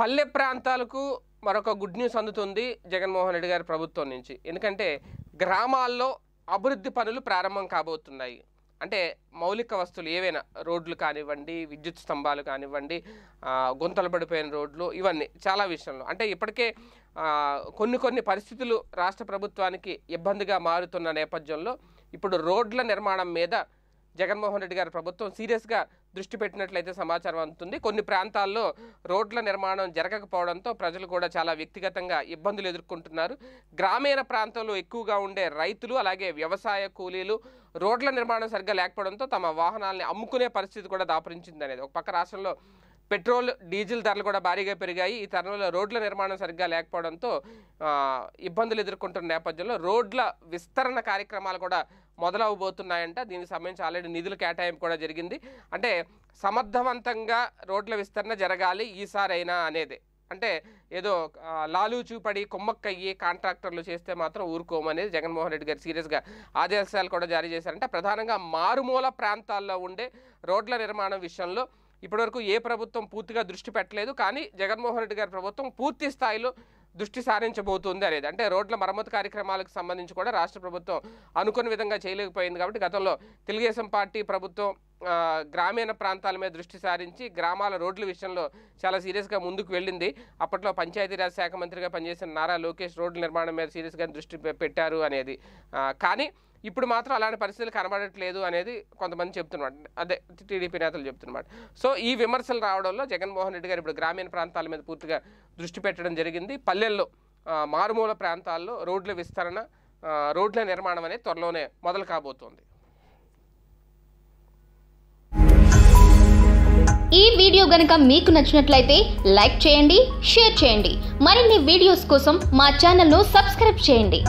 పల్లె ప్రాంతాలకు మరొక గుడ్ న్యూస్ అందుతుంది జగన్మోహన్ రెడ్డి గారి ప్రభుత్వం నుంచి ఎందుకంటే గ్రామాల్లో అభివృద్ధి పనులు ప్రారంభం కాబోతున్నాయి అంటే మౌలిక వస్తువులు ఏవైనా రోడ్లు కానివ్వండి విద్యుత్ స్తంభాలు కానివ్వండి గుంతలు పడిపోయిన రోడ్లు ఇవన్నీ చాలా విషయంలో అంటే ఇప్పటికే కొన్ని కొన్ని పరిస్థితులు రాష్ట్ర ప్రభుత్వానికి ఇబ్బందిగా మారుతున్న నేపథ్యంలో ఇప్పుడు రోడ్ల నిర్మాణం మీద జగన్మోహన్ రెడ్డి గారి ప్రభుత్వం సీరియస్గా దృష్టి పెట్టినట్లయితే సమాచారం అందుతుంది కొన్ని ప్రాంతాల్లో రోడ్ల నిర్మాణం జరగకపోవడంతో ప్రజలు కూడా చాలా వ్యక్తిగతంగా ఇబ్బందులు ఎదుర్కొంటున్నారు గ్రామీణ ప్రాంతంలో ఎక్కువగా ఉండే రైతులు అలాగే వ్యవసాయ కూలీలు రోడ్ల నిర్మాణం సరిగ్గా లేకపోవడంతో తమ వాహనాలని అమ్ముకునే పరిస్థితి కూడా దాపరించింది అనేది ఒక పక్క రాష్ట్రంలో పెట్రోల్ డీజిల్ ధరలు కూడా భారీగా పెరిగాయి ఈ తరుణంలో రోడ్ల నిర్మాణం సరిగ్గా లేకపోవడంతో ఇబ్బందులు ఎదుర్కొంటున్న నేపథ్యంలో రోడ్ల విస్తరణ కార్యక్రమాలు కూడా మొదలవబోతున్నాయంట దీనికి సంబంధించి ఆల్రెడీ నిధుల కేటాయింపు కూడా జరిగింది అంటే సమర్థవంతంగా రోడ్ల విస్తరణ జరగాలి అయినా అనేది అంటే ఏదో లాలూ చూపడి కుమ్మక్కయ్యి కాంట్రాక్టర్లు చేస్తే మాత్రం ఊరుకోమనేది జగన్మోహన్ రెడ్డి గారు సీరియస్గా ఆదేశాలు కూడా జారీ చేశారంటే ప్రధానంగా మారుమూల ప్రాంతాల్లో ఉండే రోడ్ల నిర్మాణం విషయంలో ఇప్పటివరకు ఏ ప్రభుత్వం పూర్తిగా దృష్టి పెట్టలేదు కానీ జగన్మోహన్ రెడ్డి గారి ప్రభుత్వం పూర్తి స్థాయిలో దృష్టి సారించబోతుంది అనేది అంటే రోడ్ల మరమ్మతు కార్యక్రమాలకు సంబంధించి కూడా రాష్ట్ర ప్రభుత్వం అనుకున్న విధంగా చేయలేకపోయింది కాబట్టి గతంలో తెలుగుదేశం పార్టీ ప్రభుత్వం గ్రామీణ ప్రాంతాల మీద దృష్టి సారించి గ్రామాల రోడ్ల విషయంలో చాలా సీరియస్గా ముందుకు వెళ్ళింది అప్పట్లో పంచాయతీరాజ్ శాఖ మంత్రిగా పనిచేసిన నారా లోకేష్ రోడ్ల నిర్మాణం మీద సీరియస్గా దృష్టి పెట్టారు అనేది కానీ ఇప్పుడు మాత్రం అలాంటి పరిస్థితులు కనబడట్లేదు అనేది కొంతమంది చెప్తున్నమాట అదే టీడీపీ నేతలు చెప్తున్నమాట సో ఈ విమర్శలు రావడంలో జగన్మోహన్ రెడ్డి గారు ఇప్పుడు గ్రామీణ ప్రాంతాల మీద పూర్తిగా దృష్టి పెట్టడం జరిగింది పల్లెల్లో మారుమూల ప్రాంతాల్లో రోడ్ల విస్తరణ రోడ్ల నిర్మాణం అనేది త్వరలోనే మొదలు కాబోతోంది ఈ వీడియో గనక మీకు నచ్చినట్లయితే లైక్ చేయండి షేర్ చేయండి మరిన్ని వీడియోస్ కోసం మా ఛానల్ను సబ్స్క్రైబ్ చేయండి